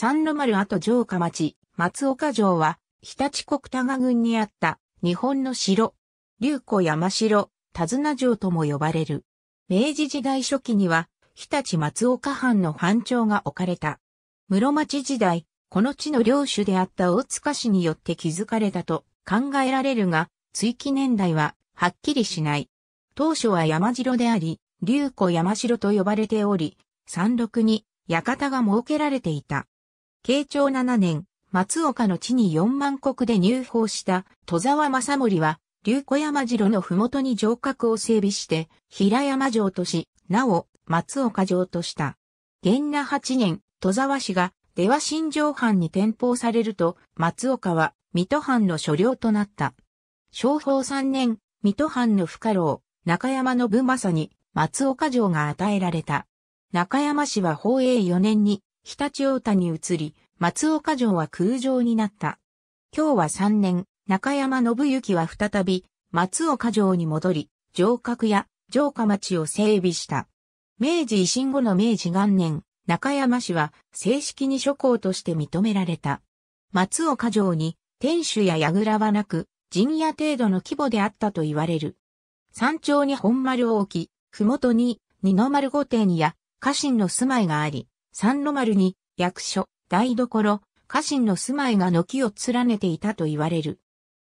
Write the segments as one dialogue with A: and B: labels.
A: 三
B: 路丸跡城下町、松岡城は、日立国多賀郡にあった日本の城、竜湖山城、田綱城とも呼ばれる。明治時代初期には、日立松岡藩の藩庁が置かれた。室町時代、この地の領主であった大塚氏によって築かれたと考えられるが、追記年代ははっきりしない。当初は山城であり、竜湖山城と呼ばれており、山麓に館が設けられていた。慶長7年、松岡の地に4万国で入法した戸沢正森は、龍子山城の麓に城郭を整備して、平山城とし、なお、松岡城とした。元那8年、戸沢氏が、出羽新城藩に転封されると、松岡は、水戸藩の所領となった。昭法3年、水戸藩の不可老、中山信政に、松岡城が与えられた。中山氏は宝永4年に、常陸太田に移り、松岡城は空城になった。今日は3年、中山信行は再び、松岡城に戻り、城郭や城下町を整備した。明治維新後の明治元年、中山氏は正式に諸侯として認められた。松岡城に天守や櫓はなく、陣屋程度の規模であったと言われる。山頂に本丸を置き、麓に二の丸御殿や家臣の住まいがあり、三の丸に役所、台所、家臣の住まいが軒を連ねていたと言われる。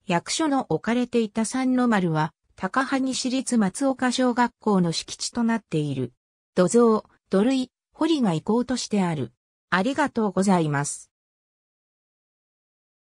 B: 役所の置かれていた三の丸は、高萩市立松岡小学校の敷地となっている。土蔵、土塁、堀が行こうとしてある。ありがとうございま
A: す。